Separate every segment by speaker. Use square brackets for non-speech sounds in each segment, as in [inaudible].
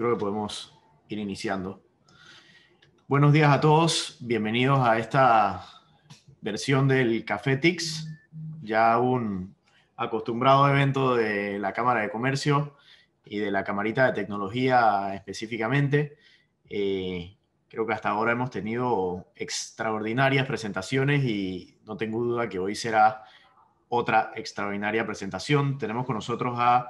Speaker 1: creo que podemos ir iniciando. Buenos días a todos, bienvenidos a esta versión del Café Tix. ya un acostumbrado evento de la Cámara de Comercio y de la Camarita de Tecnología específicamente. Eh, creo que hasta ahora hemos tenido extraordinarias presentaciones y no tengo duda que hoy será otra extraordinaria presentación. Tenemos con nosotros a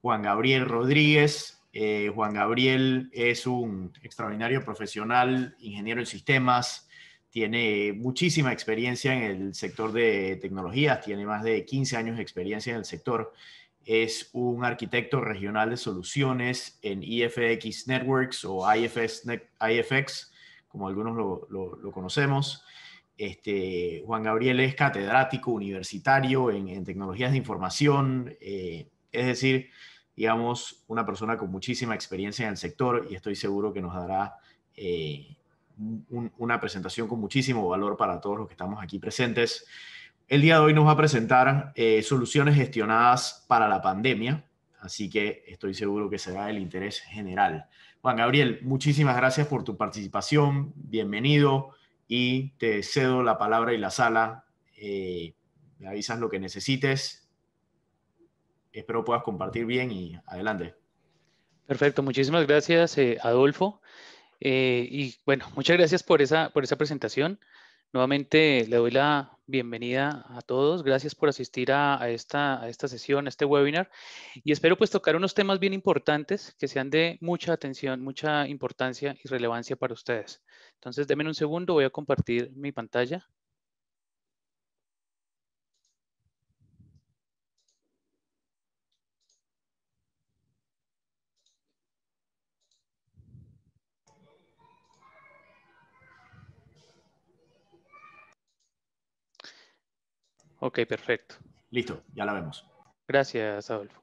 Speaker 1: Juan Gabriel Rodríguez, eh, Juan Gabriel es un extraordinario profesional, ingeniero en sistemas, tiene muchísima experiencia en el sector de tecnologías, tiene más de 15 años de experiencia en el sector. Es un arquitecto regional de soluciones en IFX Networks o IFX, como algunos lo, conocemos. Este, Juan Gabriel es catedrático universitario en, tecnologías de información, eh, es decir, digamos, una persona con muchísima experiencia en el sector y estoy seguro que nos dará eh, una presentación con muchísimo valor para todos los que estamos aquí presentes. El día de hoy nos va a presentar eh, soluciones gestionadas para la pandemia, así que estoy seguro que será del interés general. Juan Gabriel, muchísimas gracias por tu participación, bienvenido y te cedo la palabra y la sala. Eh, me avisas lo que necesites espero puedas compartir bien y adelante.
Speaker 2: Perfecto, muchísimas gracias, eh, Adolfo. Eh, y bueno, muchas gracias por esa, por esa presentación. Nuevamente le doy la bienvenida a todos. Gracias por asistir a, esta, a esta sesión, a este webinar. Y espero pues tocar unos temas bien importantes que sean de mucha atención, mucha importancia y relevancia para ustedes. Entonces, denme un segundo, voy a compartir mi pantalla. Ok, perfecto. Listo, ya la vemos. Gracias, Adolfo.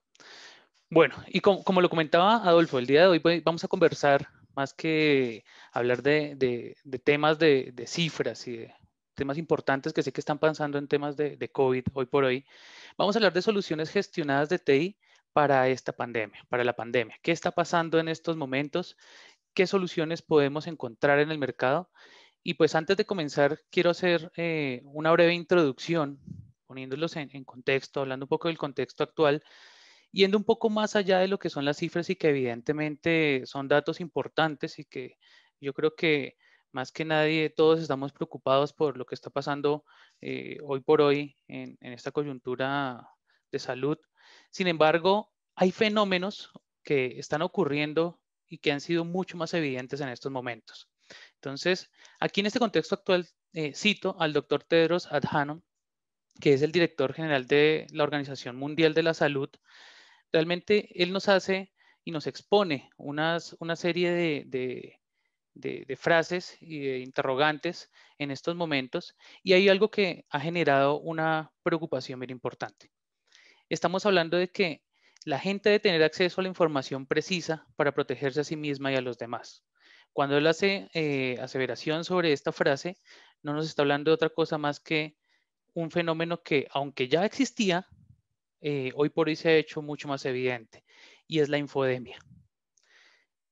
Speaker 2: Bueno, y como, lo comentaba Adolfo, el día de hoy vamos a conversar más que hablar de, temas de, de, cifras y de temas importantes que sé que están pasando en temas de, COVID hoy por hoy, vamos a hablar de soluciones gestionadas de TI para esta pandemia, para la pandemia. ¿Qué está pasando en estos momentos? ¿Qué soluciones podemos encontrar en el mercado? Y pues antes de comenzar, quiero hacer eh, una breve introducción, poniéndolos en, contexto, hablando un poco del contexto actual, yendo un poco más allá de lo que son las cifras y que evidentemente son datos importantes y que yo creo que más que nadie todos estamos preocupados por lo que está pasando eh, hoy por hoy en esta coyuntura de salud. Sin embargo, hay fenómenos que están ocurriendo y que han sido mucho más evidentes en estos momentos. Entonces, aquí en este contexto actual eh, cito al doctor Tedros Adhanom, que es el director general de la Organización Mundial de la Salud. Realmente él nos hace y nos expone una serie de, frases y de interrogantes en estos momentos y hay algo que ha generado una preocupación muy importante. Estamos hablando de que la gente debe tener acceso a la información precisa para protegerse a sí misma y a los demás. Cuando él hace eh, aseveración sobre esta frase, no nos está hablando de otra cosa más que un fenómeno que, aunque ya existía, eh, hoy por hoy se ha hecho mucho más evidente, y es la infodemia.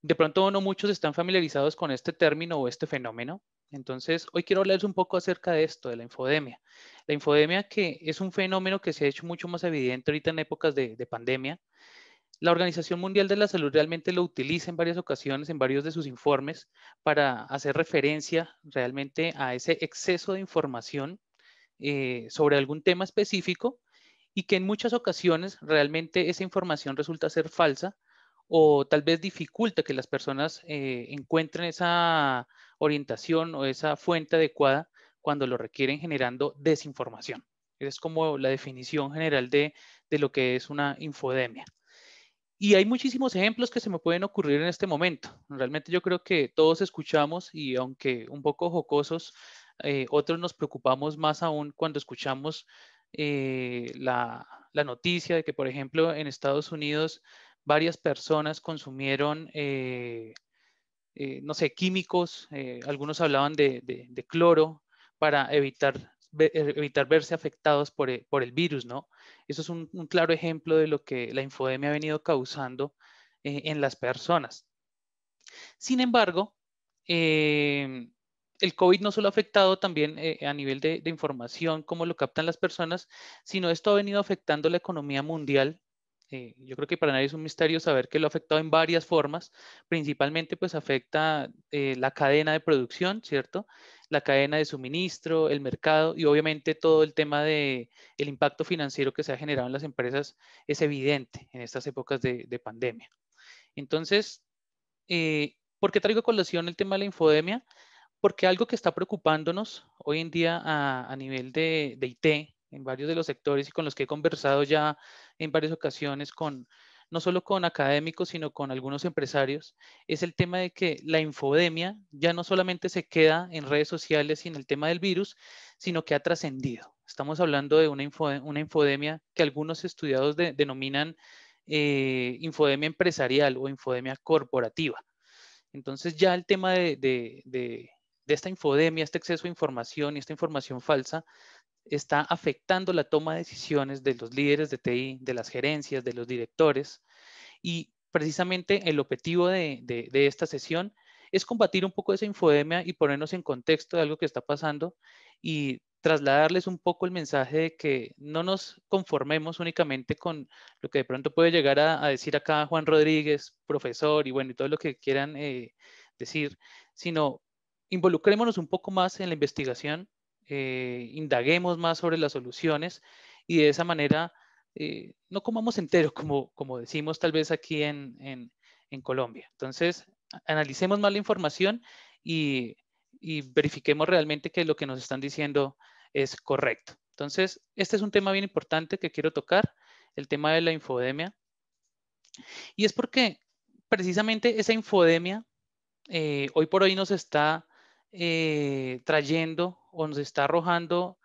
Speaker 2: De pronto no muchos están familiarizados con este término o este fenómeno, entonces hoy quiero hablarles un poco acerca de esto, de la infodemia. La infodemia que es un fenómeno que se ha hecho mucho más evidente ahorita en épocas de, de pandemia, la Organización Mundial de la Salud realmente lo utiliza en varias ocasiones, en varios de sus informes, para hacer referencia realmente a ese exceso de información eh, sobre algún tema específico y que en muchas ocasiones realmente esa información resulta ser falsa o tal vez dificulta que las personas eh, encuentren esa orientación o esa fuente adecuada cuando lo requieren generando desinformación. Es como la definición general de lo que es una infodemia. Y hay muchísimos ejemplos que se me pueden ocurrir en este momento. Realmente yo creo que todos escuchamos y aunque un poco jocosos, eh, otros nos preocupamos más aún cuando escuchamos eh, la, noticia de que, por ejemplo, en Estados Unidos varias personas consumieron, eh, no sé, químicos, algunos hablaban de cloro para evitar eh, evitar verse afectados e, por, el virus, ¿no? Eso es un, claro ejemplo de lo que la infodemia ha venido causando eh, en las personas. Sin embargo, eh, el COVID no solo ha afectado también a nivel de, información, cómo lo captan las personas, sino esto ha venido afectando la economía mundial. yo creo que para nadie es un misterio saber que lo ha afectado en varias formas. Principalmente, pues afecta la cadena de producción, ¿cierto? la cadena de suministro, el mercado y obviamente todo el tema del el impacto financiero que se ha generado en las empresas es evidente en estas épocas de, pandemia. Entonces, eh, ¿por qué traigo a colación el tema de la infodemia? Porque algo que está preocupándonos hoy en día a, nivel de IT, en varios de los sectores y con los que he conversado ya en varias ocasiones con, no solo con académicos, sino con algunos empresarios, es el tema de que la infodemia ya no solamente se queda en redes sociales y en el tema del virus, sino que ha trascendido. Estamos hablando de una, infodemia que algunos estudiados denominan eh, infodemia empresarial o infodemia corporativa. Entonces ya el tema de, de, esta infodemia, este exceso de información y esta información falsa está afectando la toma de decisiones de los líderes de TI, de las gerencias, de los directores. Y precisamente el objetivo de, esta sesión es combatir un poco esa infodemia y ponernos en contexto de algo que está pasando y trasladarles un poco el mensaje de que no nos conformemos únicamente con lo que de pronto puede llegar a, decir acá Juan Rodríguez, profesor y bueno, y todo lo que quieran eh, decir, sino involucrémonos un poco más en la investigación eh, indaguemos más sobre las soluciones y de esa manera eh, no comamos entero, [laughs] como, como decimos tal vez aquí en, Colombia. Entonces, analicemos más la información y, verifiquemos realmente que lo que nos están diciendo es correcto. Entonces, este es un tema bien importante que quiero tocar, el tema de la infodemia. Y es porque precisamente esa infodemia eh, hoy por hoy nos está eh, trayendo o nos está arrojando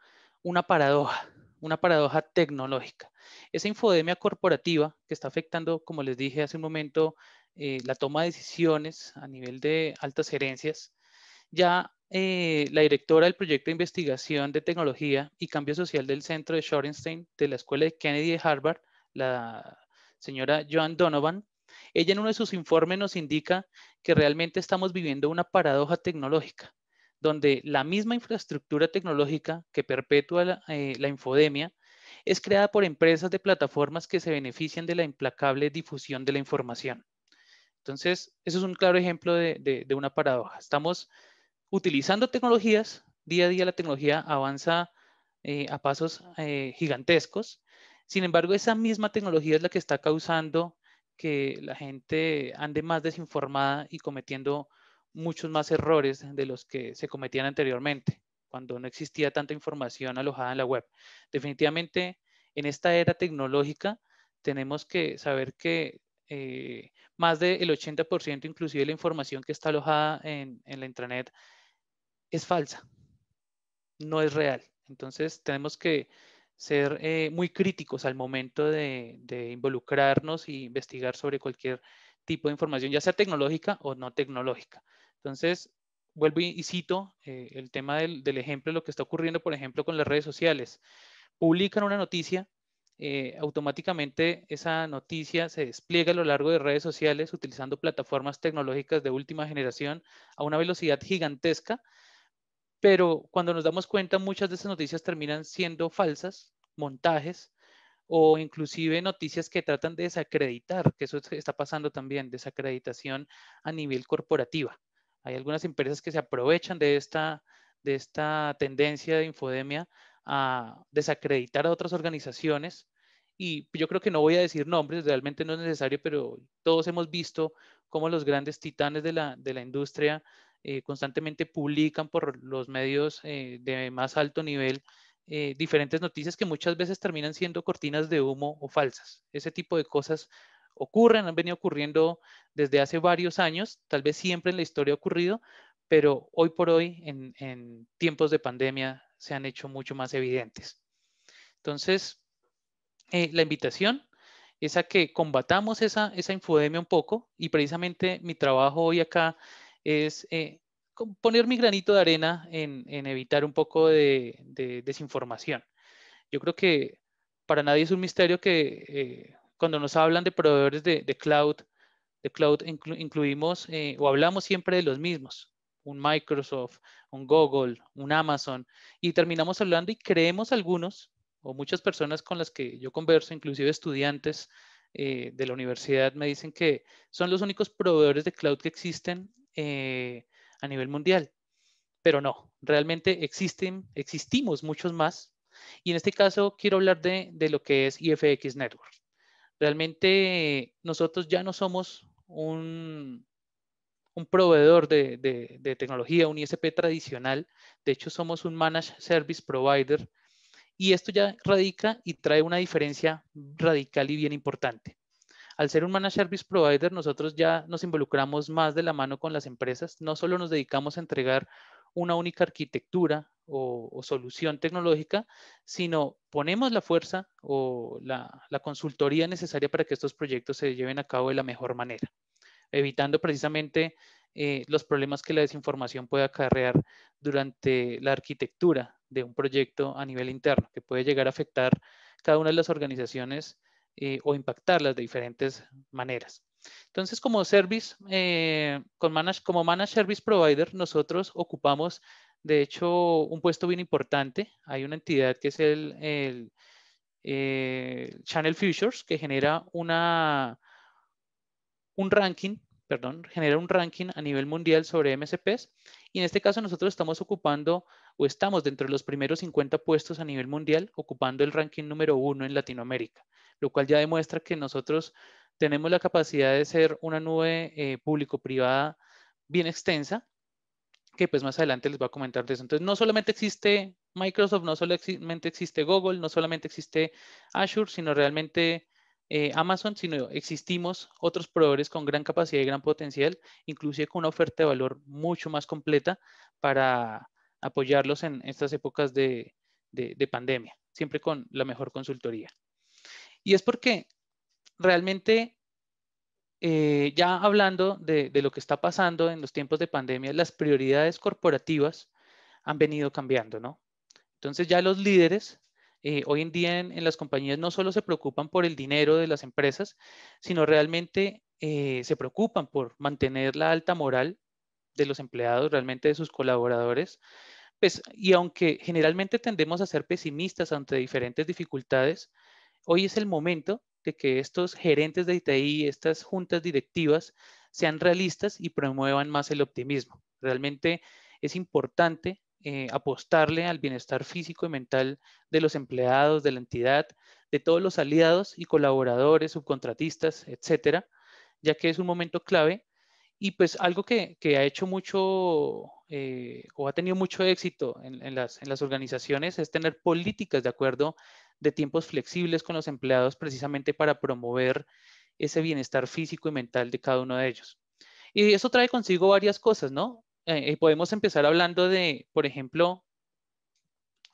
Speaker 2: una paradoja, una paradoja tecnológica. Esa infodemia corporativa que está afectando, como les dije hace un momento, eh, la toma de decisiones a nivel de altas herencias, ya eh, la directora del proyecto de investigación de tecnología y cambio social del centro de Shorenstein de la Escuela de Kennedy de Harvard, la señora Joan Donovan, ella en uno de sus informes nos indica que realmente estamos viviendo una paradoja tecnológica, donde la misma infraestructura tecnológica que perpetúa eh, la, infodemia es creada por empresas de plataformas que se benefician de la implacable difusión de la información. Entonces, eso es un claro ejemplo de, una paradoja. Estamos utilizando tecnologías, día a día la tecnología avanza eh, a pasos eh, gigantescos. Sin embargo, esa misma tecnología es la que está causando que la gente ande más desinformada y cometiendo muchos más errores de los que se cometían anteriormente, cuando no existía tanta información alojada en la web. Definitivamente, en esta era tecnológica, tenemos que saber que eh, más del 80% inclusive de la información que está alojada en, en la intranet es falsa, no es real. Entonces, tenemos que ser eh, muy críticos al momento de, involucrarnos e investigar sobre cualquier tipo de información, ya sea tecnológica o no tecnológica. Entonces, vuelvo y cito eh, el tema del, del, ejemplo, lo que está ocurriendo, por ejemplo, con las redes sociales. Publican una noticia, eh, automáticamente esa noticia se despliega a lo largo de redes sociales utilizando plataformas tecnológicas de última generación a una velocidad gigantesca pero cuando nos damos cuenta muchas de esas noticias terminan siendo falsas, montajes o inclusive noticias que tratan de desacreditar, que eso está pasando también, desacreditación a nivel corporativa. Hay algunas empresas que se aprovechan de esta, de esta tendencia de infodemia a desacreditar a otras organizaciones y yo creo que no voy a decir nombres, realmente no es necesario, pero todos hemos visto cómo los grandes titanes de la industria eh, constantemente publican por los medios eh, de más alto nivel eh, diferentes noticias que muchas veces terminan siendo cortinas de humo o falsas. Ese tipo de cosas ocurren, han venido ocurriendo desde hace varios años, tal vez siempre en la historia ha ocurrido, pero hoy por hoy, en, en tiempos de pandemia, se han hecho mucho más evidentes. Entonces, la invitación es a que combatamos esa, esa infodemia un poco y precisamente mi trabajo hoy acá es eh, poner mi granito de arena en, evitar un poco de, desinformación. Yo creo que para nadie es un misterio que eh, cuando nos hablan de proveedores de, de cloud, de cloud incluimos eh, o hablamos siempre de los mismos, un Microsoft, un Google, un Amazon, y terminamos hablando y creemos algunos o muchas personas con las que yo converso, inclusive estudiantes de la universidad, me dicen que son los únicos proveedores de cloud que existen eh, a nivel mundial. Pero no, realmente existen, existimos muchos más. Y en este caso quiero hablar de, lo que es IFX Network. Realmente nosotros ya no somos un, un proveedor de, de, tecnología, un ISP tradicional. De hecho, somos un Managed Service Provider. Y esto ya radica y trae una diferencia radical y bien importante. Al ser un Managed Service Provider, nosotros ya nos involucramos más de la mano con las empresas. No solo nos dedicamos a entregar una única arquitectura o, solución tecnológica, sino ponemos la fuerza o la, consultoría necesaria para que estos proyectos se lleven a cabo de la mejor manera, evitando precisamente eh, los problemas que la desinformación puede acarrear durante la arquitectura de un proyecto a nivel interno, que puede llegar a afectar cada una de las organizaciones eh, o impactarlas de diferentes maneras. Entonces, como service, eh, con manage, como managed service provider, nosotros ocupamos, de hecho, un puesto bien importante. Hay una entidad que es el, eh, Channel Futures, que genera una, un ranking, perdón, genera un ranking a nivel mundial sobre MSPs. Y en este caso nosotros estamos ocupando o estamos dentro de los primeros 50 puestos a nivel mundial, ocupando el ranking número uno en Latinoamérica lo cual ya demuestra que nosotros tenemos la capacidad de ser una nube eh, público-privada bien extensa, que pues más adelante les voy a comentar de eso. Entonces, no solamente existe Microsoft, no solamente existe Google, no solamente existe Azure, sino realmente eh, Amazon, sino existimos otros proveedores con gran capacidad y gran potencial, inclusive con una oferta de valor mucho más completa para apoyarlos en estas épocas de pandemia, siempre con la mejor consultoría. Y es porque realmente, eh, ya hablando de, lo que está pasando en los tiempos de pandemia, las prioridades corporativas han venido cambiando, ¿no? Entonces ya los líderes eh, hoy en día en, las compañías no solo se preocupan por el dinero de las empresas, sino realmente eh, se preocupan por mantener la alta moral de los empleados, realmente de sus colaboradores. Pues, y aunque generalmente tendemos a ser pesimistas ante diferentes dificultades, Hoy es el momento de que estos gerentes de ITI, estas juntas directivas, sean realistas y promuevan más el optimismo. Realmente es importante eh, apostarle al bienestar físico y mental de los empleados, de la entidad, de todos los aliados y colaboradores, subcontratistas, etcétera, ya que es un momento clave y pues algo que, ha hecho mucho eh, o ha tenido mucho éxito en, las, en, las, organizaciones es tener políticas de acuerdo de tiempos flexibles con los empleados precisamente para promover ese bienestar físico y mental de cada uno de ellos. Y eso trae consigo varias cosas, ¿no? Eh, eh, podemos empezar hablando de, por ejemplo,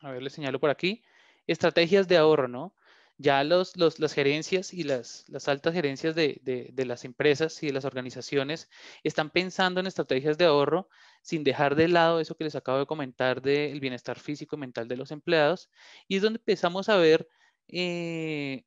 Speaker 2: a ver, le señalo por aquí, estrategias de ahorro, ¿no? ya las gerencias y las, altas gerencias de, las empresas y de las organizaciones están pensando en estrategias de ahorro sin dejar de lado eso que les acabo de comentar del bienestar físico y mental de los empleados. Y es donde empezamos a ver eh,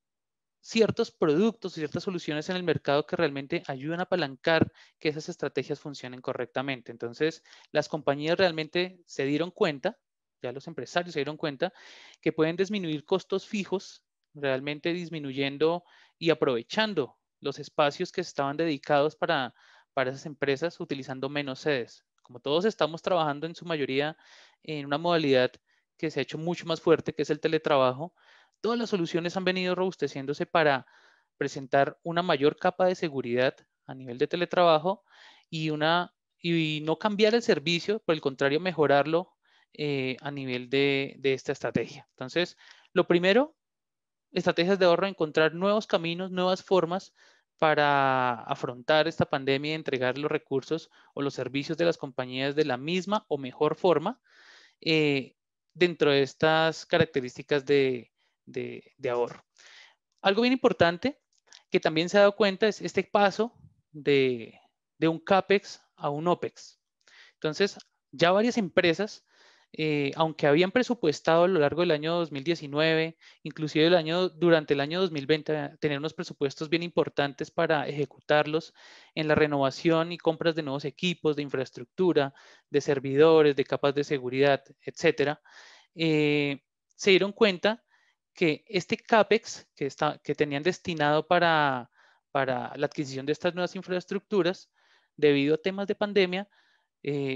Speaker 2: ciertos productos, ciertas soluciones en el mercado que realmente ayudan a apalancar que esas estrategias funcionen correctamente. Entonces, las compañías realmente se dieron cuenta ya los empresarios se dieron cuenta que pueden disminuir costos fijos realmente disminuyendo y aprovechando los espacios que estaban dedicados para, para esas empresas utilizando menos sedes. Como todos estamos trabajando en su mayoría en una modalidad que se ha hecho mucho más fuerte, que es el teletrabajo, todas las soluciones han venido robusteciéndose para presentar una mayor capa de seguridad a nivel de teletrabajo y, una, y no cambiar el servicio, por el contrario, mejorarlo eh, a nivel de, de esta estrategia. Entonces, lo primero estrategias de ahorro, encontrar nuevos caminos, nuevas formas para afrontar esta pandemia y entregar los recursos o los servicios de las compañías de la misma o mejor forma eh, dentro de estas características de, ahorro. Algo bien importante que también se ha dado cuenta es este paso de, de un CAPEX a un OPEX. Entonces, ya varias empresas eh, aunque habían presupuestado a lo largo del año 2019, inclusive durante el año 2020, eh, tener unos presupuestos bien importantes para ejecutarlos en la renovación y compras de nuevos equipos, de infraestructura, de servidores, de capas de seguridad, etcétera, eh, se dieron cuenta que este CAPEX que, tenían destinado para, la adquisición de estas nuevas infraestructuras, debido a temas de pandemia,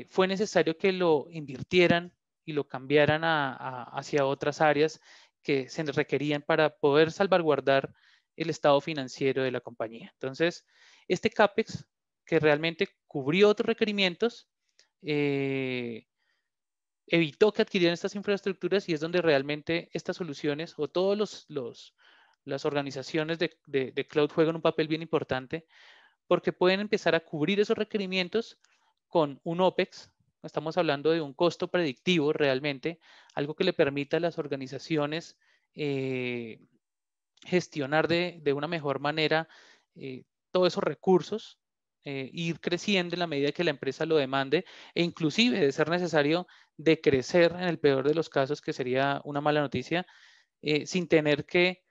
Speaker 2: fue necesario que lo invirtieran y lo cambiaran hacia otras áreas que se requerían para poder salvaguardar el estado financiero de la compañía. Entonces, este CAPEX, que realmente cubrió otros requerimientos, eh, evitó que adquirieran estas infraestructuras y es donde realmente estas soluciones o todas los, las organizaciones de, de, de cloud juegan un papel bien importante porque pueden empezar a cubrir esos requerimientos con un OPEX Estamos hablando de un costo predictivo realmente, algo que le permita a las organizaciones eh, gestionar de, una mejor manera eh, todos esos recursos, eh, ir creciendo en la medida que la empresa lo demande e inclusive de ser necesario decrecer en el peor de los casos, que sería una mala noticia, sin tener que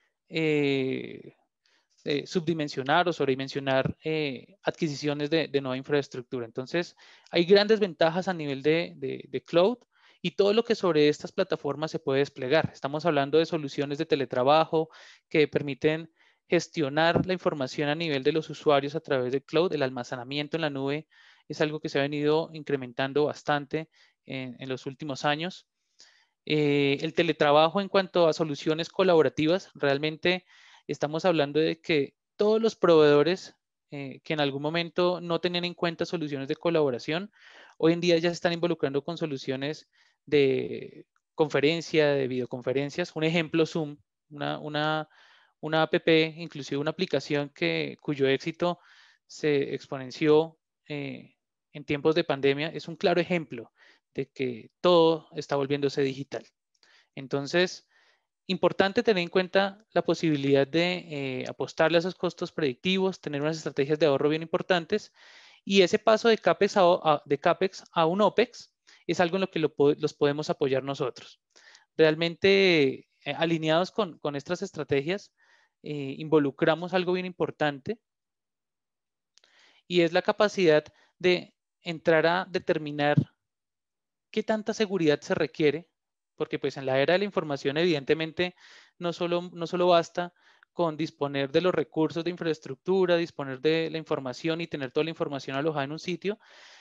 Speaker 2: eh, subdimensionar o sobredimensionar eh, adquisiciones de, nueva infraestructura. Entonces, hay grandes ventajas a nivel de, cloud y todo lo que sobre estas plataformas se puede desplegar. Estamos hablando de soluciones de teletrabajo que permiten gestionar la información a nivel de los usuarios a través de cloud, el almacenamiento en la nube es algo que se ha venido incrementando bastante en, los últimos años. Eh, el teletrabajo en cuanto a soluciones colaborativas, realmente estamos hablando de que todos los proveedores eh, que en algún momento no tenían en cuenta soluciones de colaboración, hoy en día ya se están involucrando con soluciones de conferencia, de videoconferencias. Un ejemplo, Zoom, una, una, app, inclusive una aplicación que, cuyo éxito se exponenció eh, en tiempos de pandemia, es un claro ejemplo de que todo está volviéndose digital. Entonces, Importante tener en cuenta la posibilidad de eh, apostarle a esos costos predictivos, tener unas estrategias de ahorro bien importantes y ese paso de CAPEX a, de CAPEX a un OPEX es algo en lo que los podemos apoyar nosotros. Realmente eh, alineados con, estas estrategias, eh, involucramos algo bien importante y es la capacidad de entrar a determinar qué tanta seguridad se requiere porque pues en la era de la información evidentemente no solo, no solo basta con disponer de los recursos de infraestructura, disponer de la información y tener toda la información alojada en un sitio,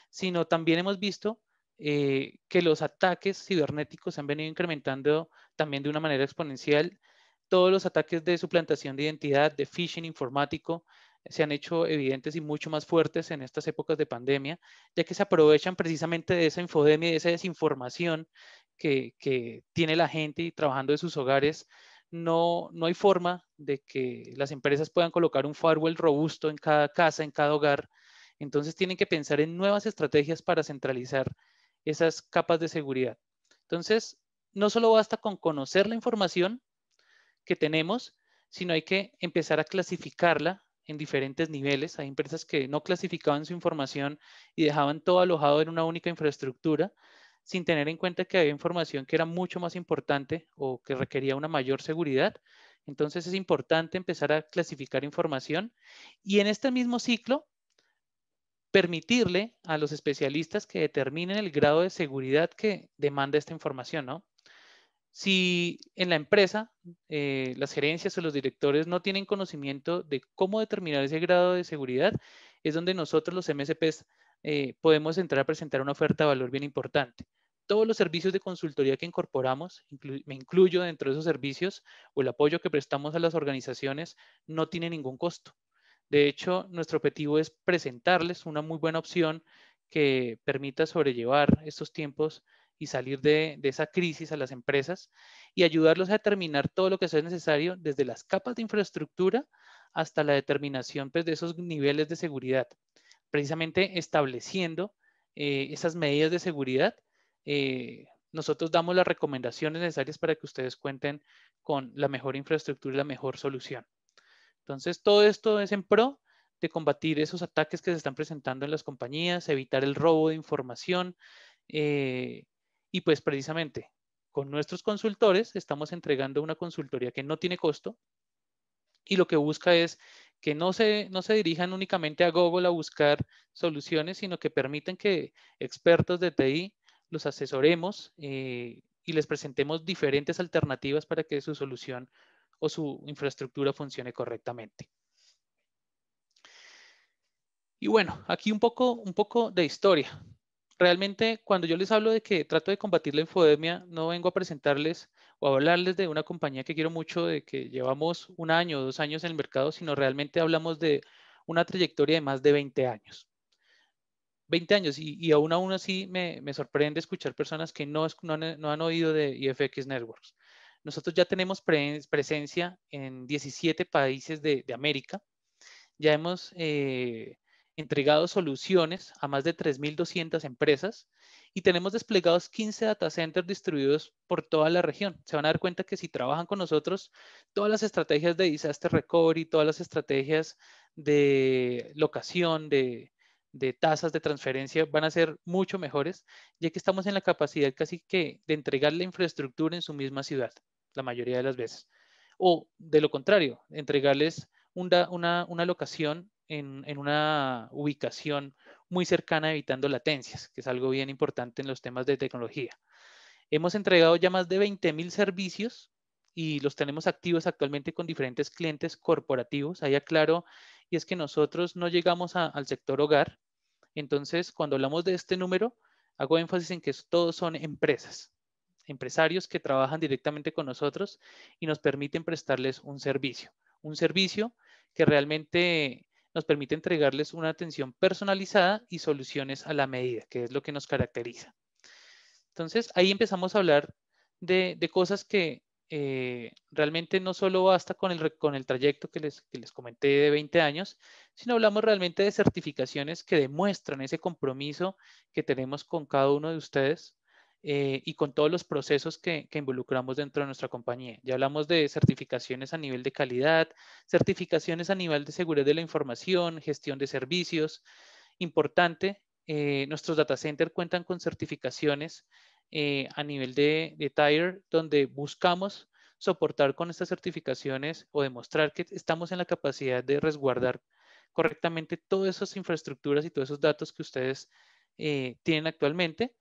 Speaker 2: sino también hemos visto eh, que los ataques cibernéticos se han venido incrementando también de una manera exponencial. Todos los ataques de suplantación de identidad, de phishing informático, se han hecho evidentes y mucho más fuertes en estas épocas de pandemia, ya que se aprovechan precisamente de esa infodemia, de esa desinformación que, tiene la gente trabajando de sus hogares, no, no hay forma de que las empresas puedan colocar un firewall robusto en cada casa, en cada hogar. Entonces tienen que pensar en nuevas estrategias para centralizar esas capas de seguridad. Entonces, no solo basta con conocer la información que tenemos, sino hay que empezar a clasificarla en diferentes niveles. Hay empresas que no clasificaban su información y dejaban todo alojado en una única infraestructura sin tener en cuenta que había información que era mucho más importante o que requería una mayor seguridad. Entonces es importante empezar a clasificar información y en este mismo ciclo permitirle a los especialistas que determinen el grado de seguridad que demanda esta información, Si en la empresa eh, las gerencias o los directores no tienen conocimiento de cómo determinar ese grado de seguridad, es donde nosotros los MSPs eh, podemos entrar a presentar una oferta de valor bien importante. Todos los servicios de consultoría que incorporamos, me incluyo dentro de esos servicios, o el apoyo que prestamos a las organizaciones, no tiene ningún costo. De hecho, nuestro objetivo es presentarles una muy buena opción que permita sobrellevar estos tiempos y salir de, esa crisis a las empresas y ayudarlos a determinar todo lo que sea necesario desde las capas de infraestructura hasta la determinación pues, de esos niveles de seguridad precisamente estableciendo eh, esas medidas de seguridad, eh, nosotros damos las recomendaciones necesarias para que ustedes cuenten con la mejor infraestructura y la mejor solución. Entonces, todo esto es en pro de combatir esos ataques que se están presentando en las compañías, evitar el robo de información eh, y pues precisamente con nuestros consultores estamos entregando una consultoría que no tiene costo y lo que busca es que no se, no se dirijan únicamente a Google a buscar soluciones, sino que permiten que expertos de TI los asesoremos eh, y les presentemos diferentes alternativas para que su solución o su infraestructura funcione correctamente. Y bueno, aquí un poco, un poco de historia. Realmente, cuando yo les hablo de que trato de combatir la infodemia, no vengo a presentarles o hablarles de una compañía que quiero mucho, de que llevamos un año o dos años en el mercado, sino realmente hablamos de una trayectoria de más de 20 años. 20 años y, aún aún así me, sorprende escuchar personas que no, han, oído de IFX Networks. Nosotros ya tenemos presencia en 17 países de, América. Ya hemos eh, entregado soluciones a más de 3.200 empresas y tenemos desplegados 15 data centers distribuidos por toda la región. Se van a dar cuenta que si trabajan con nosotros, todas las estrategias de disaster recovery, todas las estrategias de locación, de, de tasas de transferencia van a ser mucho mejores, ya que estamos en la capacidad casi que de entregar la infraestructura en su misma ciudad, la mayoría de las veces. O de lo contrario, entregarles una, una, una locación en, una ubicación muy cercana evitando latencias, que es algo bien importante en los temas de tecnología. Hemos entregado ya más de 20.000 servicios y los tenemos activos actualmente con diferentes clientes corporativos. Ahí aclaro, y es que nosotros no llegamos al sector hogar. Entonces, cuando hablamos de este número, hago énfasis en que todos son empresas, empresarios que trabajan directamente con nosotros y nos permiten prestarles un servicio. Un servicio que realmente nos permite entregarles una atención personalizada y soluciones a la medida, que es lo que nos caracteriza. Entonces, ahí empezamos a hablar de, cosas que eh, realmente no solo basta con el, con el trayecto que les, que les comenté de 20 años, sino hablamos realmente de certificaciones que demuestran ese compromiso que tenemos con cada uno de ustedes eh, y con todos los procesos que, involucramos dentro de nuestra compañía. Ya hablamos de certificaciones a nivel de calidad, certificaciones a nivel de seguridad de la información, gestión de servicios. Importante, eh, nuestros data centers cuentan con certificaciones eh, a nivel de, de TIRE, donde buscamos soportar con estas certificaciones o demostrar que estamos en la capacidad de resguardar correctamente todas esas infraestructuras y todos esos datos que ustedes tienen actualmente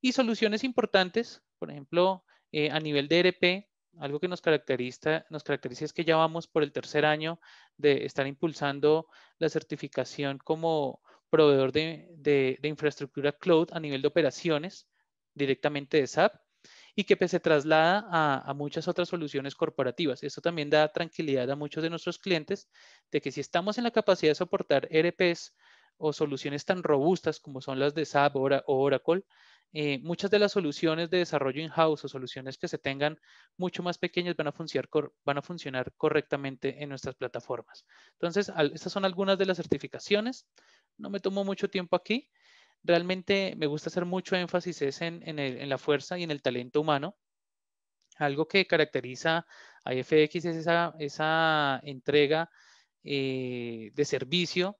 Speaker 2: y soluciones importantes, por ejemplo, eh, a nivel de ERP, algo que nos caracteriza, nos caracteriza es que ya vamos por el tercer año de estar impulsando la certificación como proveedor de, infraestructura cloud a nivel de operaciones directamente de SAP y que pues se traslada a, a, muchas otras soluciones corporativas. Esto también da tranquilidad a muchos de nuestros clientes de que si estamos en la capacidad de soportar ERPs o soluciones tan robustas como son las de SAP o Oracle, eh, muchas de las soluciones de desarrollo in-house o soluciones que se tengan mucho más pequeñas van a, funcionar, van a funcionar correctamente en nuestras plataformas. Entonces, estas son algunas de las certificaciones. No me tomo mucho tiempo aquí. Realmente me gusta hacer mucho énfasis en, en, la fuerza y en el talento humano. Algo que caracteriza a FX es esa, esa entrega eh, de servicio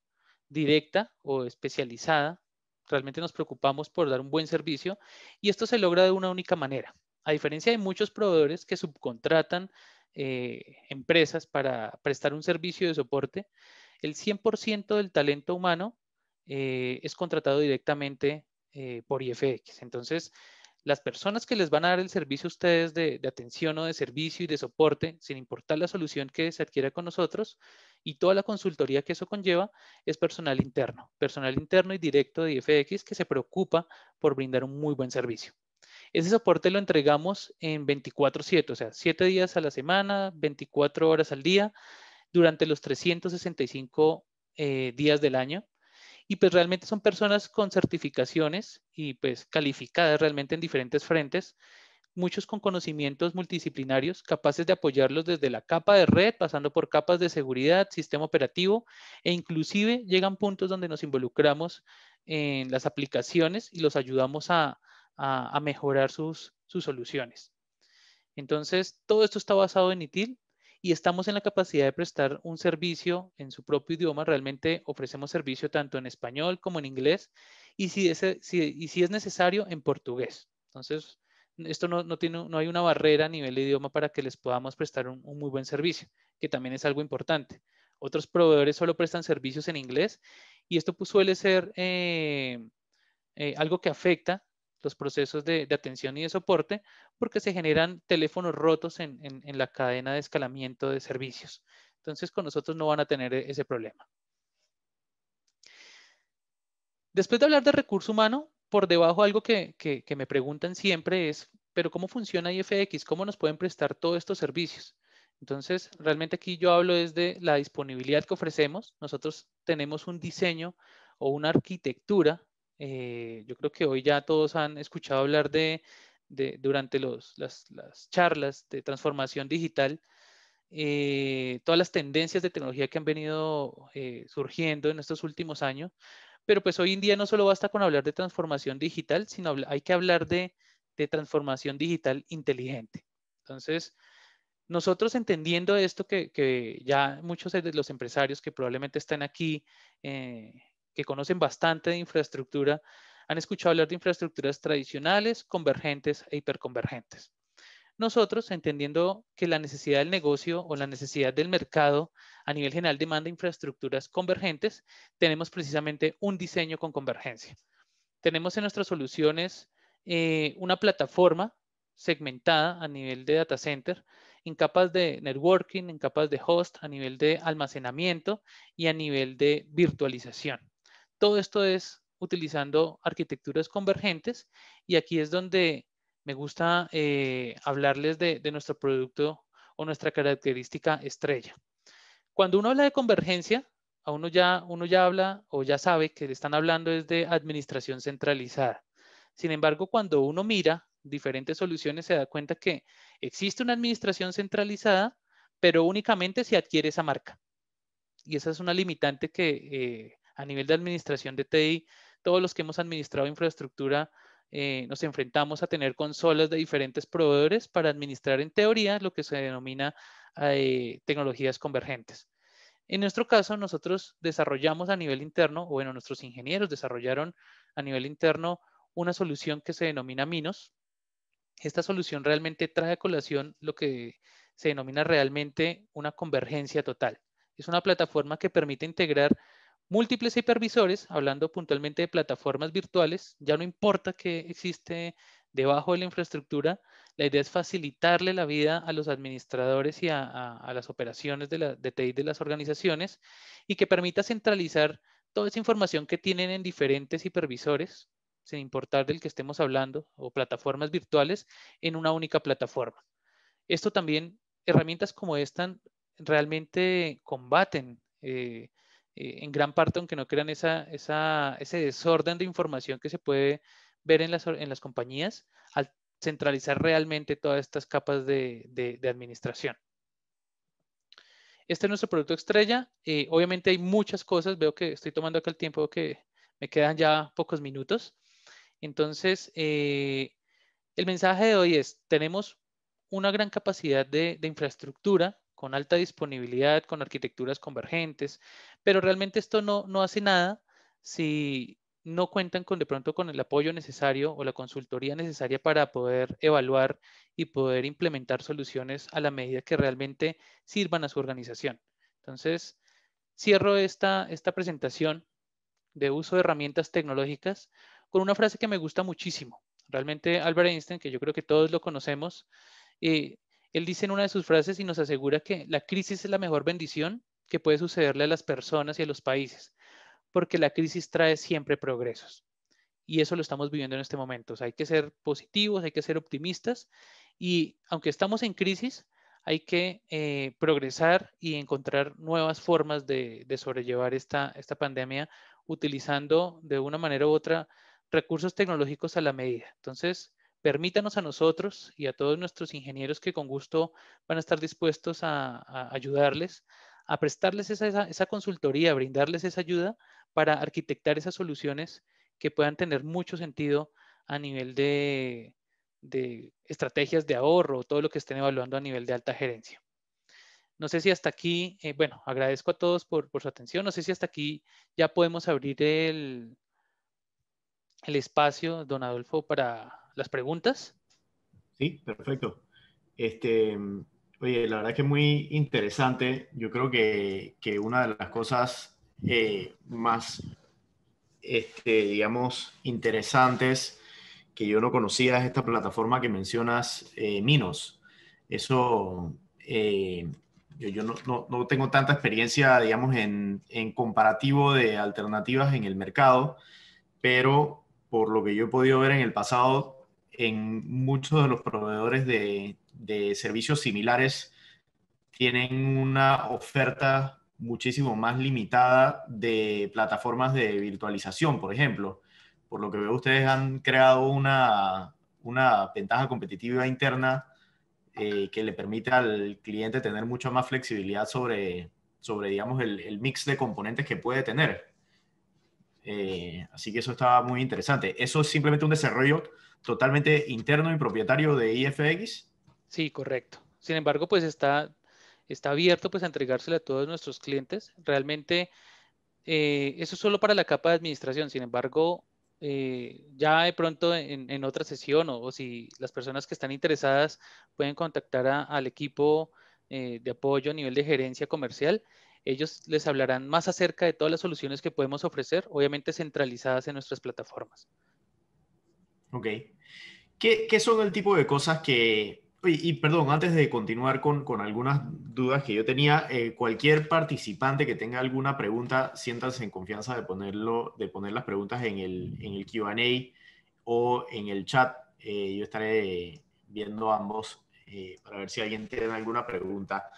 Speaker 2: directa o especializada Realmente nos preocupamos por dar un buen servicio y esto se logra de una única manera. A diferencia de muchos proveedores que subcontratan eh, empresas para prestar un servicio de soporte, el 100% del talento humano eh, es contratado directamente eh, por IFX. Entonces, las personas que les van a dar el servicio a ustedes de, atención o de servicio y de soporte, sin importar la solución que se adquiera con nosotros, y toda la consultoría que eso conlleva es personal interno, personal interno y directo de IFX que se preocupa por brindar un muy buen servicio. Ese soporte lo entregamos en 24/7, o sea, 7 días a la semana, 24 horas al día, durante los 365 eh, días del año. Y pues realmente son personas con certificaciones y pues calificadas realmente en diferentes frentes muchos con conocimientos multidisciplinarios capaces de apoyarlos desde la capa de red, pasando por capas de seguridad, sistema operativo e inclusive llegan puntos donde nos involucramos en las aplicaciones y los ayudamos a, mejorar sus, soluciones. Entonces, todo esto está basado en ITIL y estamos en la capacidad de prestar un servicio en su propio idioma. Realmente ofrecemos servicio tanto en español como en inglés y si es, y si es necesario en portugués. Entonces, esto no, tiene, no hay una barrera a nivel de idioma para que les podamos prestar un, muy buen servicio, que también es algo importante. Otros proveedores solo prestan servicios en inglés y esto suele ser eh, eh, algo que afecta los procesos de, atención y de soporte porque se generan teléfonos rotos en, en la cadena de escalamiento de servicios. Entonces con nosotros no van a tener e-, ese problema. Después de hablar de recurso humano, por debajo algo que, me preguntan siempre es, pero ¿cómo funciona IFX? ¿Cómo nos pueden prestar todos estos servicios? Entonces, realmente aquí yo hablo desde la disponibilidad que ofrecemos. Nosotros tenemos un diseño o una arquitectura. Eh, yo creo que hoy ya todos han escuchado hablar de, durante los, las, charlas de transformación digital, eh, todas las tendencias de tecnología que han venido eh, surgiendo en estos últimos años pero pues hoy en día no solo basta con hablar de transformación digital, sino hay que hablar de, transformación digital inteligente. Entonces, nosotros entendiendo esto que, ya muchos de los empresarios que probablemente están aquí, eh, que conocen bastante de infraestructura, han escuchado hablar de infraestructuras tradicionales, convergentes e hiperconvergentes. Nosotros, entendiendo que la necesidad del negocio o la necesidad del mercado a nivel general demanda infraestructuras convergentes, tenemos precisamente un diseño con convergencia. Tenemos en nuestras soluciones eh, una plataforma segmentada a nivel de data center, en capas de networking, en capas de host, a nivel de almacenamiento y a nivel de virtualización. Todo esto es utilizando arquitecturas convergentes y aquí es donde me gusta eh, hablarles de, nuestro producto o nuestra característica estrella. Cuando uno habla de convergencia, a uno ya, uno ya habla o ya sabe que le están hablando es de administración centralizada. Sin embargo, cuando uno mira diferentes soluciones, se da cuenta que existe una administración centralizada, pero únicamente se adquiere esa marca. Y esa es una limitante que eh, a nivel de administración de TI, todos los que hemos administrado infraestructura eh, nos enfrentamos a tener consolas de diferentes proveedores para administrar en teoría lo que se denomina eh, tecnologías convergentes. En nuestro caso, nosotros desarrollamos a nivel interno, o bueno, nuestros ingenieros desarrollaron a nivel interno una solución que se denomina Minos. Esta solución realmente trae a colación lo que se denomina realmente una convergencia total. Es una plataforma que permite integrar Múltiples hipervisores, hablando puntualmente de plataformas virtuales, ya no importa que existe debajo de la infraestructura, la idea es facilitarle la vida a los administradores y a, a, las operaciones de, la, de TI de las organizaciones y que permita centralizar toda esa información que tienen en diferentes hipervisores, sin importar del que estemos hablando, o plataformas virtuales, en una única plataforma. Esto también, herramientas como esta realmente combaten eh, eh, en gran parte, aunque no crean ese desorden de información que se puede ver en las, compañías, al centralizar realmente todas estas capas de, administración. Este es nuestro producto estrella. Eh, obviamente hay muchas cosas. Veo que estoy tomando acá el tiempo que me quedan ya pocos minutos. Entonces, eh, el mensaje de hoy es, tenemos una gran capacidad de, infraestructura con alta disponibilidad, con arquitecturas convergentes, pero realmente esto no, no hace nada si no cuentan con de pronto con el apoyo necesario o la consultoría necesaria para poder evaluar y poder implementar soluciones a la medida que realmente sirvan a su organización. Entonces, cierro esta, esta presentación de uso de herramientas tecnológicas con una frase que me gusta muchísimo. Realmente Albert Einstein, que yo creo que todos lo conocemos, eh, él dice en una de sus frases y nos asegura que la crisis es la mejor bendición que puede sucederle a las personas y a los países, porque la crisis trae siempre progresos. Y eso lo estamos viviendo en este momento. hay que ser positivos, hay que ser optimistas y aunque estamos en crisis, hay que eh, progresar y encontrar nuevas formas de, sobrellevar esta, pandemia utilizando de una manera u otra recursos tecnológicos a la medida. Entonces, permítanos a nosotros y a todos nuestros ingenieros que con gusto van a estar dispuestos a ayudarles a prestarles esa, consultoría, a brindarles esa ayuda para arquitectar esas soluciones que puedan tener mucho sentido a nivel de, estrategias de ahorro, todo lo que estén evaluando a nivel de alta gerencia. No sé si hasta aquí, eh, bueno, agradezco a todos por, su atención. No sé si hasta aquí ya podemos abrir el, el espacio, don Adolfo, para las preguntas. Sí, perfecto. Este, Oye, la verdad es que es muy interesante.
Speaker 1: Yo creo que, que una de las cosas eh, más, este, digamos, interesantes que yo no conocía es esta plataforma que mencionas, eh, Minos. Eso, eh, yo, yo no, no, no, tengo tanta experiencia, digamos, en, en comparativo de alternativas en el mercado, pero por lo que yo he podido ver en el pasado, en muchos de los proveedores de, de servicios similares tienen una oferta muchísimo más limitada de plataformas de virtualización, por ejemplo. Por lo que veo, ustedes han creado una, ventaja competitiva interna eh, que le permite al cliente tener mucha más flexibilidad sobre, sobre digamos, el, mix de componentes que puede tener. Eh, así que eso está muy interesante. Eso es simplemente un desarrollo totalmente interno y propietario
Speaker 2: de IFX. Sí, correcto. Sin embargo, pues está, está abierto pues a entregárselo a todos nuestros clientes. Realmente, eh, eso es solo para la capa de administración. Sin embargo, eh, ya de pronto en, otra sesión o, si las personas que están interesadas pueden contactar al equipo eh, de apoyo a nivel de gerencia comercial, ellos les hablarán más acerca de todas las soluciones que podemos ofrecer, obviamente centralizadas en nuestras plataformas.
Speaker 1: Ok. qué son el tipo de cosas que y, perdón, antes de continuar con, algunas dudas que yo tenía, eh, cualquier participante que tenga alguna pregunta, siéntanse en confianza de, ponerlo, de poner las preguntas en el, en QA o en el chat. Eh, yo estaré viendo ambos eh, para ver si alguien tiene alguna pregunta.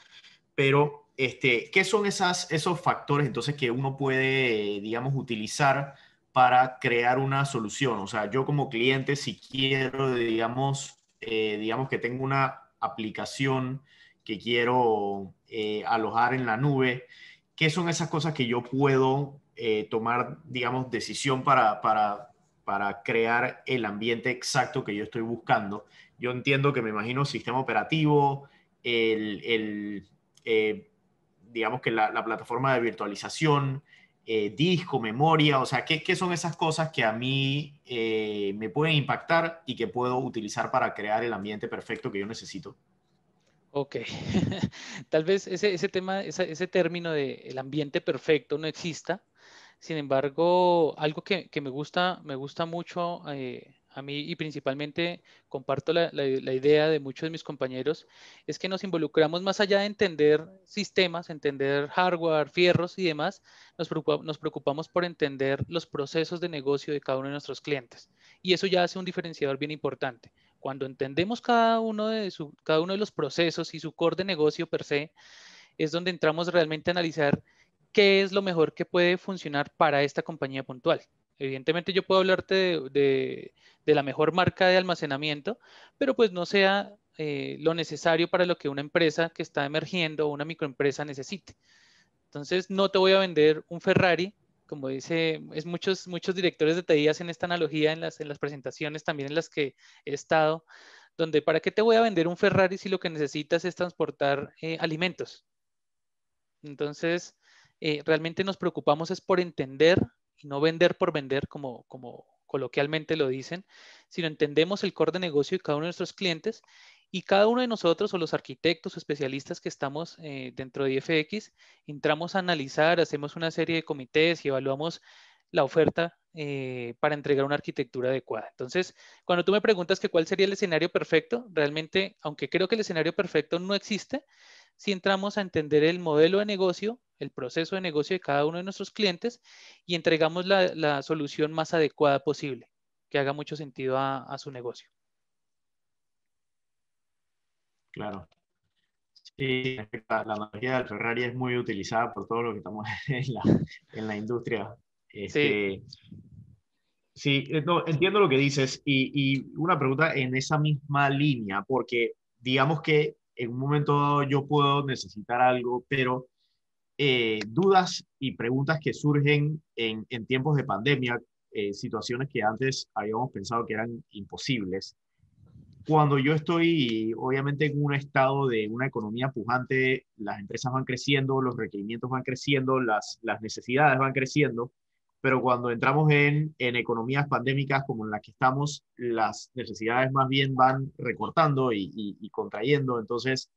Speaker 1: Pero, este, ¿qué son esas, esos factores entonces que uno puede, digamos, utilizar para crear una solución? O sea, yo como cliente, si quiero, digamos, eh, digamos que tengo una aplicación que quiero eh, alojar en la nube, ¿qué son esas cosas que yo puedo eh, tomar, digamos, decisión para, para, para crear el ambiente exacto que yo estoy buscando? Yo entiendo que me imagino sistema operativo, el, el digamos que la, plataforma de virtualización, eh, disco, memoria, o sea, ¿qué, ¿qué, son esas cosas que a mí eh, me pueden impactar y que puedo utilizar para crear el
Speaker 2: ambiente perfecto que yo necesito? Ok, [laughs] tal vez ese, ese tema, ese, ese término de el ambiente perfecto no exista, sin embargo, algo que, me, gusta, me gusta mucho eh, a mí y principalmente comparto la, idea de muchos de mis compañeros, es que nos involucramos más allá de entender sistemas, entender hardware, fierros y demás, nos, nos preocupamos por entender los procesos de negocio de cada uno de nuestros clientes. Y eso ya hace un diferenciador bien importante. Cuando entendemos cada uno de, cada uno de los procesos y su core de negocio per se, es donde entramos realmente a analizar qué es lo mejor que puede funcionar para esta compañía puntual. Evidentemente yo puedo hablarte de, la mejor marca de almacenamiento, pero pues no sea eh, lo necesario para lo que una empresa que está emergiendo o una microempresa necesite. Entonces no te voy a vender un Ferrari, como dice, es muchos, muchos directores de TI hacen esta analogía en las, en las presentaciones también en las que he estado, donde ¿para qué te voy a vender un Ferrari si lo que necesitas es transportar eh, alimentos? Entonces, eh, realmente nos preocupamos es por entender no vender por vender, como, como coloquialmente lo dicen, sino entendemos el core de negocio de cada uno de nuestros clientes y cada uno de nosotros o los arquitectos o especialistas que estamos eh, dentro de IFX entramos a analizar, hacemos una serie de comités y evaluamos la oferta eh, para entregar una arquitectura adecuada. Entonces, cuando tú me preguntas que cuál sería el escenario perfecto, realmente, aunque creo que el escenario perfecto no existe, si entramos a entender el modelo de negocio, el proceso de negocio de cada uno de nuestros clientes y entregamos la, solución más adecuada posible, que haga mucho sentido a, su negocio.
Speaker 1: Claro. Sí, la, magia de del Ferrari es muy utilizada por todos los que estamos [laughs] en la, industria. Este, sí, eh, no, entiendo lo que dices y, y, una pregunta en esa misma línea, porque digamos que en un momento yo puedo necesitar algo, pero eh, dudas y preguntas que surgen en, tiempos de pandemia, eh, situaciones que antes habíamos pensado que eran imposibles. Cuando yo estoy, obviamente, en un estado de una economía pujante, las empresas van creciendo, los requerimientos van creciendo, las necesidades van creciendo, pero cuando entramos en, en economías pandémicas como en las que estamos, las necesidades más bien van recortando y, y, y contrayendo. Entonces,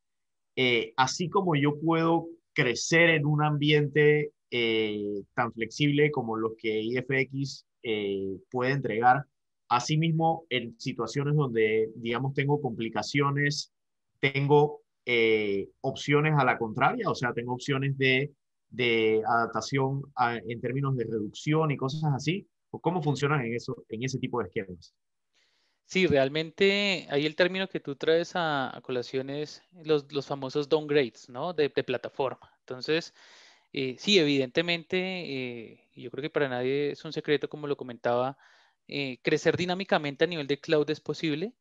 Speaker 1: eh, así como yo puedo crecer en un ambiente eh, tan flexible como los que IFX eh, puede entregar, asimismo en situaciones donde, digamos, tengo complicaciones, tengo opciones a la contraria, o sea, tengo opciones de de adaptación en términos de reducción y cosas así? ¿O cómo funcionan en, eso, en ese tipo de esquemas?
Speaker 2: Sí, realmente ahí el término que tú traes a, a colación los, los, famosos downgrades, ¿no? De, plataforma. Entonces, eh, sí, evidentemente, eh, yo creo que para nadie es un secreto, como lo comentaba, eh, crecer dinámicamente a nivel de cloud es posible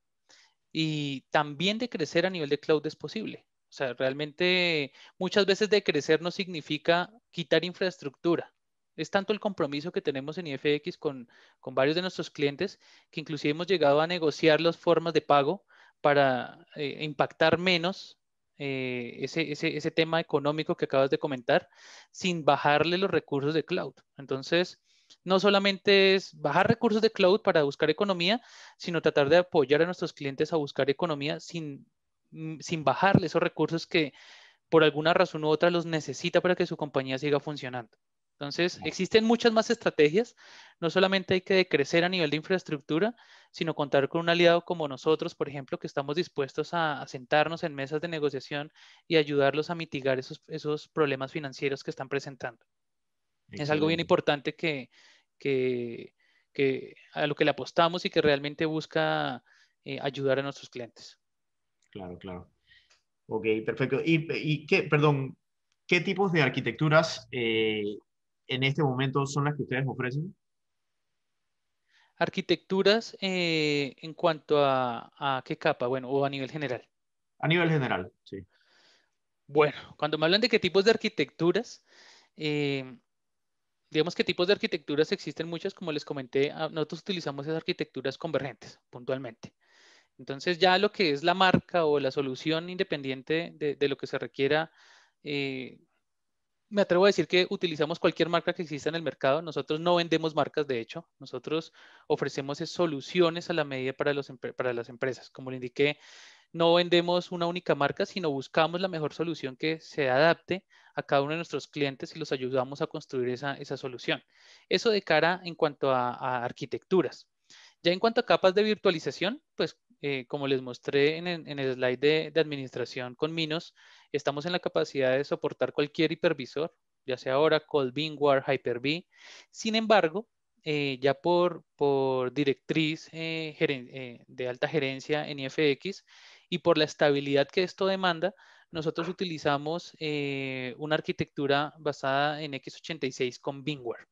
Speaker 2: y también de crecer a nivel de cloud es posible. O sea, realmente muchas veces de crecer no significa quitar infraestructura. Es tanto el compromiso que tenemos en IFX con, varios de nuestros clientes que inclusive hemos llegado a negociar las formas de pago para eh, impactar menos eh, ese, ese, tema económico que acabas de comentar sin bajarle los recursos de cloud. Entonces, no solamente es bajar recursos de cloud para buscar economía, sino tratar de apoyar a nuestros clientes a buscar economía sin Mm, sin bajarle esos recursos que por alguna razón u otra los necesita para que su compañía siga funcionando. Entonces, existen muchas más estrategias. No solamente hay que crecer a nivel de infraestructura, sino contar con un aliado como nosotros, por ejemplo, que estamos dispuestos a, sentarnos en mesas de negociación y ayudarlos a mitigar esos, problemas financieros que están presentando. Es algo bien importante que, a lo que le apostamos y que realmente busca eh, ayudar a nuestros clientes.
Speaker 1: Claro, claro. Ok, perfecto. ¿Y, qué, perdón, qué tipos
Speaker 2: de arquitecturas eh, en este momento son las que ustedes ofrecen? Arquitecturas eh, en cuanto a, qué capa, bueno, o a nivel general. A nivel general, sí. Bueno, cuando me hablan de qué tipos de arquitecturas, eh, digamos que tipos de arquitecturas existen muchas, como les comenté, ah, nosotros utilizamos esas arquitecturas convergentes puntualmente. Entonces ya lo que es la marca o la solución independiente de, lo que se requiera, eh, me atrevo a decir que utilizamos cualquier marca que exista en el mercado. Nosotros no vendemos marcas, de hecho, nosotros ofrecemos soluciones a la medida para, los, para las empresas. Como le indiqué, no vendemos una única marca, sino buscamos la mejor solución que se adapte a cada uno de nuestros clientes y los ayudamos a construir esa, solución. Eso de cara en cuanto a arquitecturas. Ya en cuanto a capas de virtualización, pues eh, como les mostré en, el slide de, administración con Minos, estamos en la capacidad de soportar cualquier hipervisor, ya sea ahora VMware, Hyper-V. Sin embargo, eh, ya por, por directriz eh, de alta gerencia en IFX y por la estabilidad que esto demanda, nosotros utilizamos una arquitectura basada en x86 con Bingware.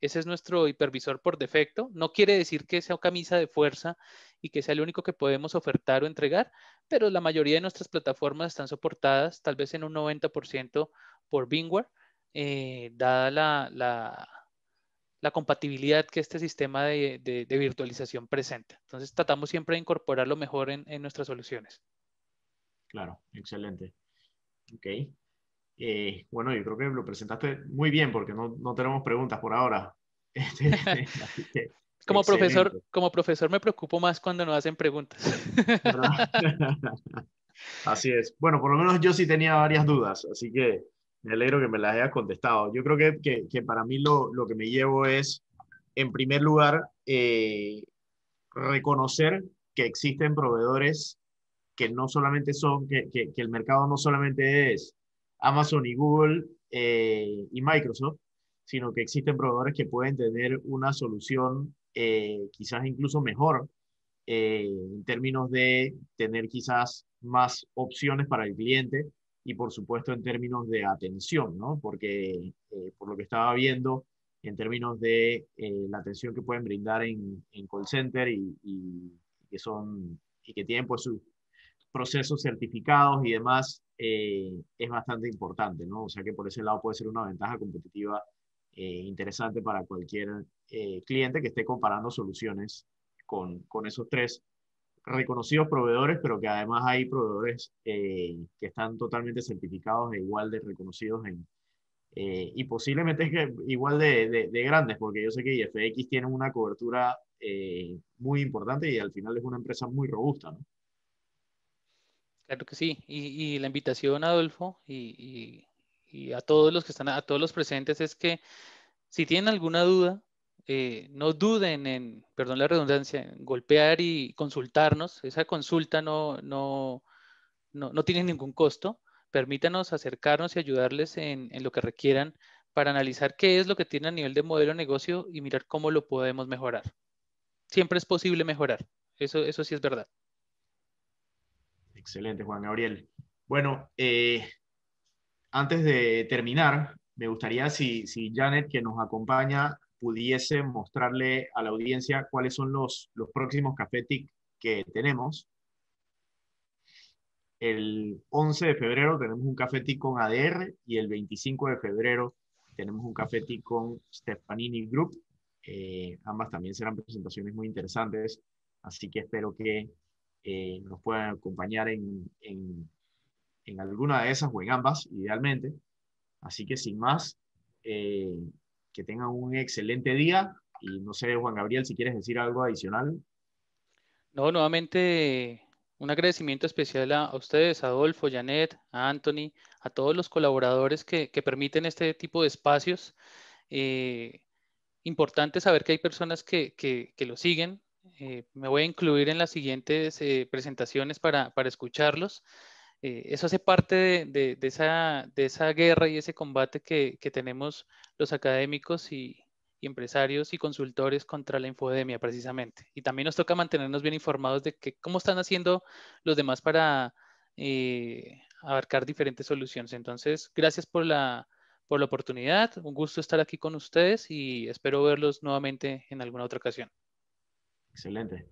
Speaker 2: Ese es nuestro hipervisor por defecto. No quiere decir que sea camisa de fuerza y que sea el único que podemos ofertar o entregar, pero la mayoría de nuestras plataformas están soportadas tal vez en un 90% por Bingware, eh, dada la, la, compatibilidad que este sistema de, de, virtualización presenta. Entonces tratamos siempre de incorporarlo mejor en, en nuestras soluciones.
Speaker 1: Claro, excelente. Ok. Eh, bueno, yo creo que lo presentaste muy bien porque no, no tenemos preguntas por ahora. [laughs] Este, [laughs]
Speaker 2: Como profesor, como profesor me preocupo más cuando nos hacen preguntas. [laughs]
Speaker 1: así es. Bueno, por lo menos yo sí tenía varias dudas, así que me alegro que me las hayas contestado. Yo creo que, para mí lo, que me llevo es, en primer lugar, eh, reconocer que existen proveedores que no solamente son, que, el mercado no solamente es Amazon y Google eh, y Microsoft, sino que existen proveedores que pueden tener una solución eh, quizás incluso mejor eh, en términos de tener quizás más opciones para el cliente y por supuesto en términos de atención, ¿no? Porque eh, por lo que estaba viendo, en términos de la atención que pueden brindar en, en call center y, y, que son y que tienen pues sus procesos certificados y demás, es bastante importante, ¿no? O sea que por ese lado puede ser una ventaja competitiva eh, interesante para cualquier eh, cliente que esté comparando soluciones con, con, esos tres reconocidos proveedores, pero que además hay proveedores eh, que están totalmente certificados e igual de reconocidos en, y posiblemente igual de, grandes, porque yo sé que IFX tiene una cobertura muy importante y al final es una empresa muy robusta,
Speaker 2: Claro que sí, y, la invitación, Adolfo, y y a todos los que están, a todos los presentes, es que si tienen alguna duda, eh, no duden en, perdón la redundancia, en golpear y consultarnos. Esa consulta no, no, tiene ningún costo. Permítanos acercarnos y ayudarles en, lo que requieran para analizar qué es lo que tienen a nivel de modelo de negocio y mirar cómo lo podemos mejorar. Siempre es posible mejorar. Eso, eso sí es verdad. Excelente, Juan Gabriel. Bueno, eh, antes de
Speaker 1: terminar, me gustaría si, si Janet, que nos acompaña, pudiese mostrarle a la audiencia cuáles son los, los próximos cafetic que tenemos. El 11 de febrero tenemos un cafetic con ADR y el 25 de febrero tenemos un cafetic con Stefanini Group. Eh, ambas también serán presentaciones muy interesantes, así que espero que eh, nos puedan acompañar en, en, en alguna de esas o en ambas, idealmente. Así que sin más, eh, que tengan un excelente día y no sé, Juan Gabriel, si
Speaker 2: quieres decir algo adicional. No, nuevamente un agradecimiento especial a, ustedes, Adolfo, Janet, a Anthony, a todos los colaboradores que, permiten este tipo de espacios. Eh, importante saber que hay personas que, lo siguen. Eh, me voy a incluir en las siguientes presentaciones para escucharlos. Eh, eso hace parte de, esa, guerra y ese combate que, tenemos los académicos y, empresarios y consultores contra la infodemia, precisamente. Y también nos toca mantenernos bien informados de cómo están haciendo los demás para eh, abarcar diferentes soluciones. Entonces, gracias por la oportunidad. Un gusto estar aquí con ustedes y espero verlos nuevamente en alguna otra ocasión. Excelente.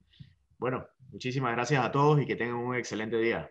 Speaker 2: Bueno, muchísimas gracias
Speaker 1: a todos y que tengan un excelente día.